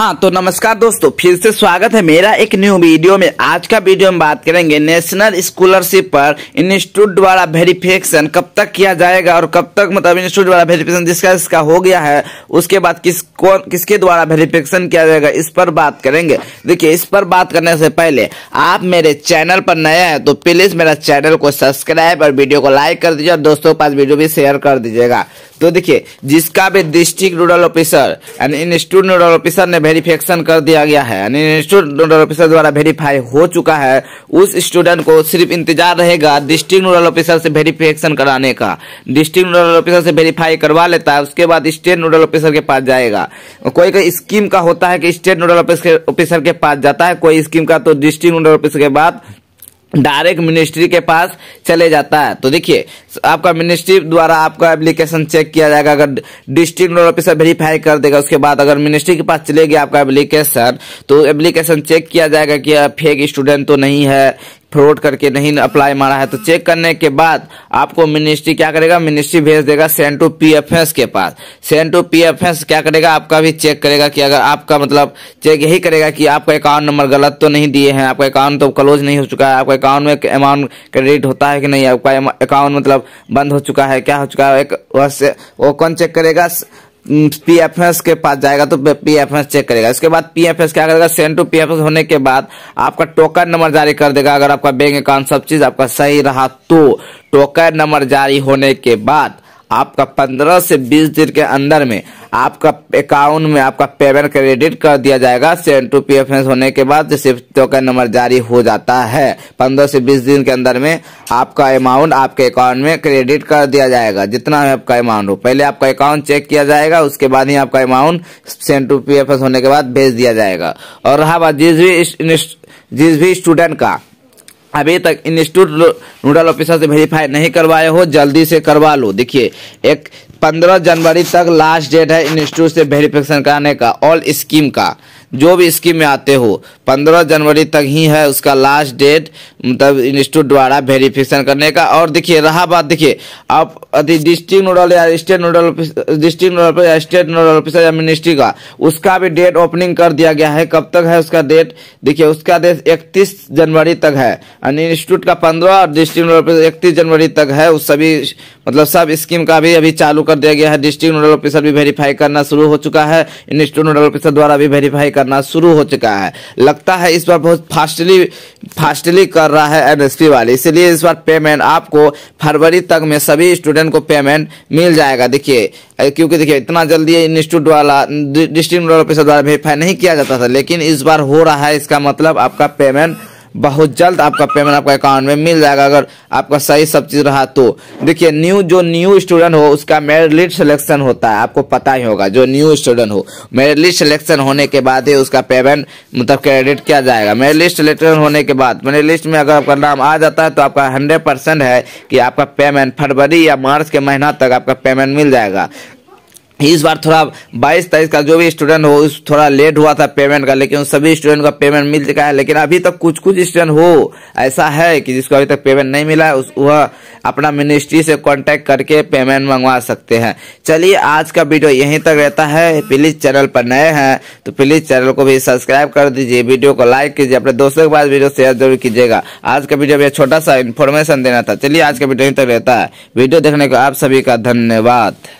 हाँ तो नमस्कार दोस्तों फिर से स्वागत है मेरा एक न्यू वीडियो में आज का वीडियो हम बात करेंगे नेशनल स्कॉलरशिप पर इंस्टीट्यूट द्वारा वेरिफिकेशन कब तक किया जाएगा और कब तक मतलब इंस्टीट्यूट द्वारा वेरिफिकेशन जिसका इसका हो गया है उसके बाद किस कौन किसके द्वारा वेरिफिकेशन किया जाएगा इस पर बात करेंगे देखिये इस पर बात करने से पहले आप मेरे चैनल पर नया है तो प्लीज मेरा चैनल को सब्सक्राइब और वीडियो को लाइक कर दीजिए और दोस्तों के पास वीडियो भी शेयर कर दीजिएगा तो देखिए जिसका भी डिस्ट्रिक्ट नोडल ऑफिसर यानी इंस्टीट्यूट नोडल ऑफिसर ने वेरिफिकेशन कर दिया गया है यानी इंस्टीट्यूट नोडल ऑफिसर द्वारा वेरीफाई हो चुका है उस स्टूडेंट को सिर्फ इंतजार रहेगा डिस्ट्रिक्ट नोडल ऑफिसर से वेरिफिकेशन कराने का डिस्ट्रिक्ट नोडल ऑफिसर से वेरीफाई करवा लेता है उसके बाद स्टेट नोडल ऑफिसर के पास जाएगा कोई कोई स्कीम का होता है कि स्टेट नोडल ऑफिसर के पास जाता है कोई स्कीम का तो डिस्ट्रिक्ट नोडल ऑफिसर के बाद डायरेक्ट मिनिस्ट्री के पास चले जाता है तो देखिए आपका मिनिस्ट्री द्वारा आपका एप्लीकेशन चेक किया जाएगा अगर डिस्ट्रिक्ट नोडल ऑफिसर वेरीफाई कर देगा उसके बाद अगर मिनिस्ट्री के पास चले गया आपका एप्लीकेशन तो एप्लीकेशन चेक किया जाएगा कि फेक स्टूडेंट तो नहीं है फ्रॉड करके नहीं अप्लाई मारा है तो चेक करने के बाद आपको मिनिस्ट्री क्या करेगा मिनिस्ट्री भेज देगा सेंड टू पी एफ के पास सेंड टू पी एफ क्या करेगा आपका भी चेक करेगा कि अगर आपका मतलब चेक यही करेगा कि आपका अकाउंट नंबर गलत तो नहीं दिए हैं आपका अकाउंट तो क्लोज नहीं हो चुका है आपका अकाउंट में अमाउंट क्रेडिट होता है कि नहीं आपका अकाउंट मतलब बंद हो चुका है क्या हो चुका है एक वो कौन चेक करेगा पीएफएस के पास जाएगा तो पीएफएस चेक करेगा इसके बाद पीएफएस क्या करेगा सेंड टू पीएफएस होने के बाद आपका टोकन नंबर जारी कर देगा अगर आपका बैंक अकाउंट सब चीज आपका सही रहा तो टोकन नंबर जारी होने के बाद आपका पंद्रह से बीस दिन के अंदर में आपका अकाउंट में आपका पेमेंट क्रेडिट कर दिया जाएगा सेवन टू पी एफ होने के बाद सिर्फ टोकन नंबर जारी हो जाता है पंद्रह से बीस दिन के अंदर में आपका अमाउंट आपके अकाउंट में क्रेडिट कर दिया जाएगा जितना है आपका अमाउंट हो पहले आपका अकाउंट चेक किया जाएगा उसके बाद ही आपका amount seven to P F होने के बाद भेज दिया जाएगा और रहा बात जिस भी जिस भी स्टूडेंट का अभी तक इंस्टीट्यूट नोडल ऑफिसर से वेरीफाई नहीं करवाए हो जल्दी से करवा लो देखिए एक 15 जनवरी तक लास्ट डेट है इंस्टीट्यूट से वेरीफिकेशन कराने का ऑल स्कीम का जो भी स्कीम में आते हो पंद्रह जनवरी तक ही है उसका लास्ट डेट मतलब इंस्टीट्यूट द्वारा वेरिफिकेशन करने का और देखिए रहा बात देखिए आप अति डिस्ट्रिक्ट नोडल या स्टेट नोडल डिस्ट्रिक्ट नोडल या स्टेट नोडल ऑफिसर या मिनिस्ट्री का उसका भी डेट ओपनिंग कर दिया गया है कब तक है उसका डेट देखिए उसका डेट इकतीस जनवरी तक है यानी इंस्टीट्यूट का पंद्रह और डिस्ट्रिक्ट नोडल ऑफिसर इकतीस जनवरी तक है उस सभी मतलब सब स्कीम का भी अभी चालू कर दिया गया है डिस्ट्रिक्ट नोडल ऑफिसर भी वेरीफाई करना शुरू हो चुका है इंस्टीट्यूट नोडल ऑफिसर द्वारा भी वेरीफाई करना शुरू हो चुका है लगता है इस बार बहुत फास्टली फास्टली कर रहा है एनएसपी वाले इसलिए इस बार पेमेंट आपको फरवरी तक में सभी स्टूडेंट को पेमेंट मिल जाएगा देखिए क्योंकि देखिए इतना जल्दी इंस्टीट्यूट वाला डिस्ट्रिक्ट वाला द्वारा वेरीफाई नहीं किया जाता था लेकिन इस बार हो रहा है इसका मतलब आपका पेमेंट बहुत जल्द आपका पेमेंट आपका अकाउंट में मिल जाएगा अगर आपका सही सब चीज़ रहा तो देखिए न्यू जो न्यू स्टूडेंट हो उसका मेरिट लिस्ट सिलेक्शन होता है आपको पता ही होगा जो न्यू स्टूडेंट हो मेरिट लिस्ट सिलेक्शन होने के बाद ही उसका पेमेंट मतलब क्रेडिट किया जाएगा मेरिट लिस्ट सिलेक्शन होने के बाद मेरिट लिस्ट में अगर आपका नाम आ जाता है तो आपका हंड्रेड है कि आपका पेमेंट फरवरी या मार्च के महीना तक आपका पेमेंट मिल जाएगा इस बार थोड़ा बाईस तेईस का जो भी स्टूडेंट हो उस थोड़ा लेट हुआ था पेमेंट का लेकिन सभी स्टूडेंट का पेमेंट मिल चुका है लेकिन अभी तक कुछ कुछ स्टूडेंट हो ऐसा है कि जिसको अभी तक पेमेंट नहीं मिला है उस वह अपना मिनिस्ट्री से कांटेक्ट करके पेमेंट मंगवा सकते हैं चलिए आज का वीडियो यहीं तक रहता है प्लीज़ चैनल पर नए हैं तो प्लीज़ चैनल को भी सब्सक्राइब कर दीजिए वीडियो को लाइक कीजिए अपने दोस्तों के पास वीडियो शेयर जरूर कीजिएगा आज का वीडियो में छोटा सा इन्फॉर्मेशन देना था चलिए आज का वीडियो यहीं तक रहता है वीडियो देखने को आप सभी का धन्यवाद